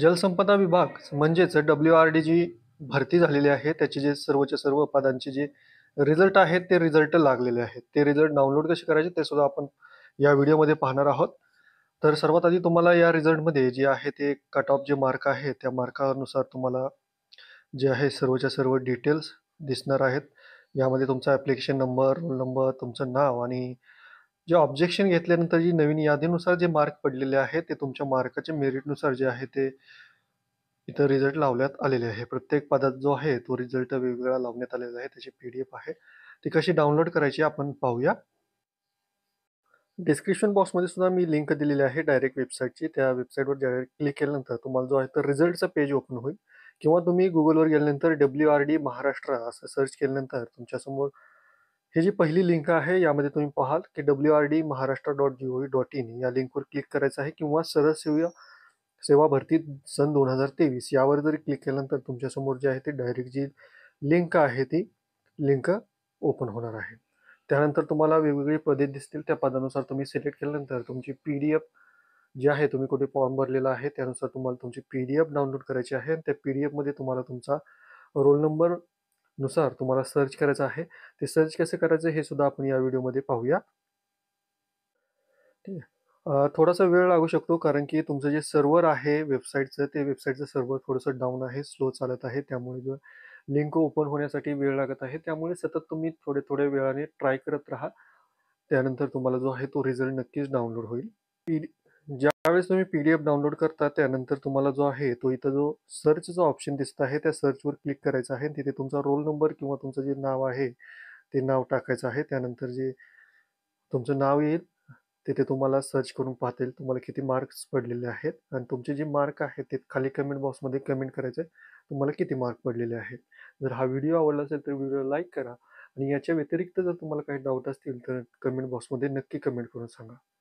जलसंपदा विभाग म्हणजेच डब्ल्यू आर डी जी भरती झालेली आहे त्याचे जे सर्वच्या सर्व पदांचे जे रिझल्ट आहेत ते रिझल्ट लागलेले आहेत ते रिझल्ट डाउनलोड कसे करायचे ते सुद्धा आपण या व्हिडिओमध्ये पाहणार आहोत तर सर्वात आधी तुम्हाला या रिझल्टमध्ये जे आहे ते कट ऑफ जे मार्क आहे त्या मार्कानुसार तुम्हाला जे आहे सर्वच्या सर्व डिटेल्स दिसणार आहेत यामध्ये तुमचा ॲप्लिकेशन नंबर रोल नंबर तुमचं नाव आणि जे ऑब्जेक्शन घेतल्यानंतर जी नवीन यादीनुसार जे मार्क पडलेले आहेत ते तुमच्या मार्काच्या मेरिटनुसार जे आहे ते इथं रिझल्ट लावण्यात आलेले आहे प्रत्येक पदात जो आहे तो रिझल्ट वेगवेगळा लावण्यात आलेला आहे त्याची पी डी एफ आहे ती कशी डाउनलोड करायची आपण पाहूया डिस्क्रिप्शन बॉक्समध्ये सुद्धा मी लिंक दिलेली आहे डायरेक्ट वेबसाईटची त्या वेबसाईटवर डायरेक्ट क्लिक केल्यानंतर तुम्हाला जो आहे तर रिझल्टचा पेज ओपन होईल किंवा तुम्ही गुगलवर गेल्यानंतर डब्ल्यू आर डी महाराष्ट्र असं सर्च केल्यानंतर तुमच्यासमोर ही जी पहिली लिंक आहे यामध्ये तुम्ही पाहाल की W R D Maharashtra dot G O V dot in या लिंकवर क्लिक करायचं आहे किंवा सरळ सेवा सेवा भरती सन दोन हजार तेवीस यावर जरी क्लिक केल्यानंतर तुमच्यासमोर जे आहे ते डायरेक्ट जी लिंक आहे ती लिंक ओपन होणार आहे त्यानंतर तुम्हाला वेगवेगळी पदे दिसतील त्या पदानुसार तुम्ही सिलेक्ट केल्यानंतर तुमची पी डी एफ जी आहे तुम्ही कुठे फॉर्म भरलेला आहे त्यानुसार तुम्हाला तुमची पी डी एफ डाउनलोड करायची आहे आणि त्या पी डी एफमध्ये तुम्हाला तुमचा रोल नंबर नुसार तुम्हाला सर्च करायचं आहे ते सर्च कसं करायचं हे सुद्धा आपण या व्हिडिओमध्ये पाहूया ठीक आहे थोडासा वेळ लागू शकतो कारण की तुमचं जे सर्व्हर आहे वेबसाईटचं ते वेबसाईटचं सर्व्हर थोडंसं डाऊन आहे स्लो चालत आहे त्यामुळे जो लिंक ओपन होण्यासाठी वेळ लागत आहे त्यामुळे सतत तुम्ही थोडे थोड्या वेळाने ट्राय करत राहा त्यानंतर तुम्हाला जो आहे तो रिझल्ट नक्कीच डाउनलोड होईल ज्यावेळेस तुम्ही पी डी एफ डाउनलोड करता त्यानंतर तुम्हाला जो आहे तो इथं जो सर्च जो ऑप्शन दिसत आहे त्या सर्चवर क्लिक करायचं आहे तिथे तुमचा रोल नंबर किंवा तुमचं जे नाव आहे ते नाव टाकायचं आहे त्यानंतर जे तुमचं नाव येईल तिथे तुम्हाला सर्च करून पाहतील तुम्हाला किती मार्क्स पडलेले आहेत आणि तुमचे जे मार्क आहेत ते खाली कमेंट बॉक्समध्ये कमेंट करायचे तुम्हाला किती मार्क पडलेले आहेत जर हा व्हिडिओ आवडला असेल तर व्हिडिओ लाईक करा आणि याच्या व्यतिरिक्त जर तुम्हाला काही डाऊट असतील तर कमेंट बॉक्समध्ये नक्की कमेंट करून सांगा